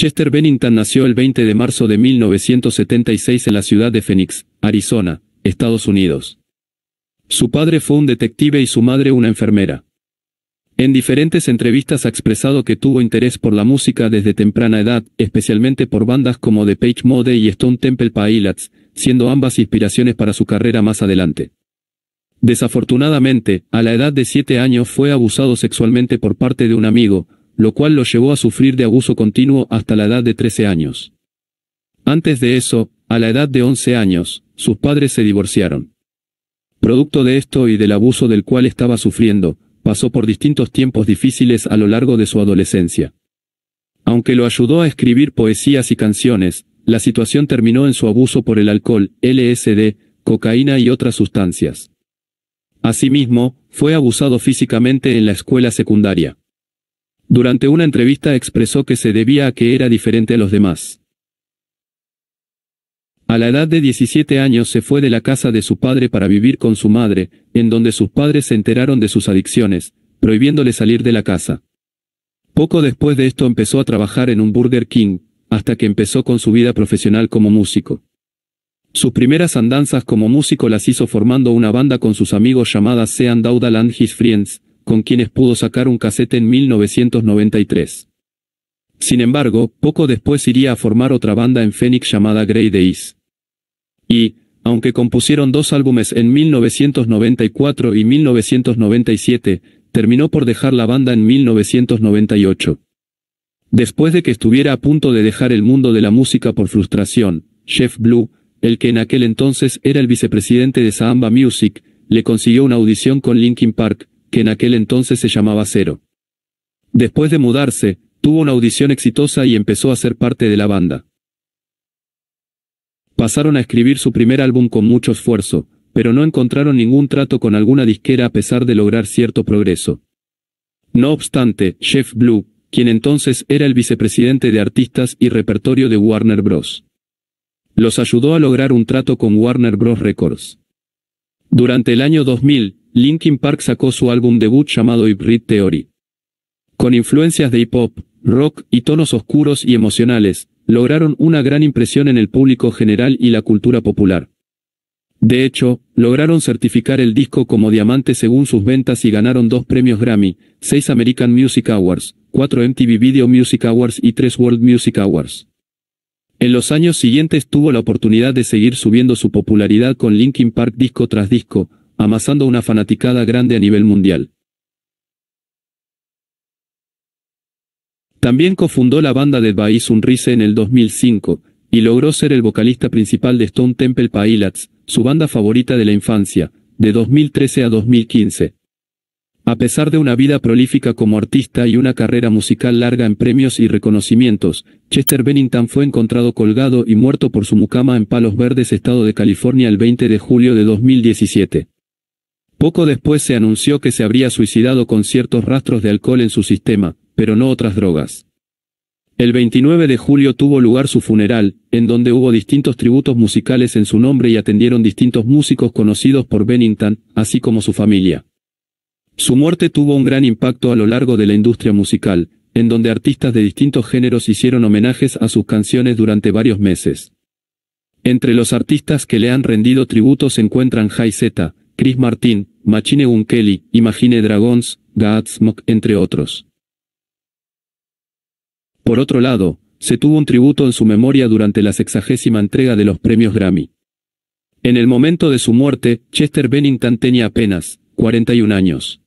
Chester Bennington nació el 20 de marzo de 1976 en la ciudad de Phoenix, Arizona, Estados Unidos. Su padre fue un detective y su madre una enfermera. En diferentes entrevistas ha expresado que tuvo interés por la música desde temprana edad, especialmente por bandas como The Page Mode y Stone Temple Pilots, siendo ambas inspiraciones para su carrera más adelante. Desafortunadamente, a la edad de 7 años fue abusado sexualmente por parte de un amigo, lo cual lo llevó a sufrir de abuso continuo hasta la edad de 13 años. Antes de eso, a la edad de 11 años, sus padres se divorciaron. Producto de esto y del abuso del cual estaba sufriendo, pasó por distintos tiempos difíciles a lo largo de su adolescencia. Aunque lo ayudó a escribir poesías y canciones, la situación terminó en su abuso por el alcohol, LSD, cocaína y otras sustancias. Asimismo, fue abusado físicamente en la escuela secundaria. Durante una entrevista expresó que se debía a que era diferente a los demás. A la edad de 17 años se fue de la casa de su padre para vivir con su madre, en donde sus padres se enteraron de sus adicciones, prohibiéndole salir de la casa. Poco después de esto empezó a trabajar en un Burger King, hasta que empezó con su vida profesional como músico. Sus primeras andanzas como músico las hizo formando una banda con sus amigos llamada Sean Dauda His Friends, con quienes pudo sacar un casete en 1993. Sin embargo, poco después iría a formar otra banda en Phoenix llamada Grey Days. Y, aunque compusieron dos álbumes en 1994 y 1997, terminó por dejar la banda en 1998. Después de que estuviera a punto de dejar el mundo de la música por frustración, Chef Blue, el que en aquel entonces era el vicepresidente de Samba Music, le consiguió una audición con Linkin Park, que en aquel entonces se llamaba Cero. Después de mudarse, tuvo una audición exitosa y empezó a ser parte de la banda. Pasaron a escribir su primer álbum con mucho esfuerzo, pero no encontraron ningún trato con alguna disquera a pesar de lograr cierto progreso. No obstante, Jeff Blue, quien entonces era el vicepresidente de artistas y repertorio de Warner Bros. Los ayudó a lograr un trato con Warner Bros. Records. Durante el año 2000, Linkin Park sacó su álbum debut llamado Hybrid Theory. Con influencias de hip hop, rock y tonos oscuros y emocionales, lograron una gran impresión en el público general y la cultura popular. De hecho, lograron certificar el disco como diamante según sus ventas y ganaron dos premios Grammy, seis American Music Awards, cuatro MTV Video Music Awards y tres World Music Awards. En los años siguientes tuvo la oportunidad de seguir subiendo su popularidad con Linkin Park disco tras disco, amasando una fanaticada grande a nivel mundial. También cofundó la banda de By Sunrise en el 2005, y logró ser el vocalista principal de Stone Temple Pilots, su banda favorita de la infancia, de 2013 a 2015. A pesar de una vida prolífica como artista y una carrera musical larga en premios y reconocimientos, Chester Bennington fue encontrado colgado y muerto por su mucama en Palos Verdes, estado de California, el 20 de julio de 2017. Poco después se anunció que se habría suicidado con ciertos rastros de alcohol en su sistema, pero no otras drogas. El 29 de julio tuvo lugar su funeral, en donde hubo distintos tributos musicales en su nombre y atendieron distintos músicos conocidos por Bennington, así como su familia. Su muerte tuvo un gran impacto a lo largo de la industria musical, en donde artistas de distintos géneros hicieron homenajes a sus canciones durante varios meses. Entre los artistas que le han rendido tributo se encuentran Jay Z, Chris Martin, Machine Gun Kelly, Imagine Dragons, Godsmack, entre otros. Por otro lado, se tuvo un tributo en su memoria durante la sexagésima entrega de los premios Grammy. En el momento de su muerte, Chester Bennington tenía apenas 41 años.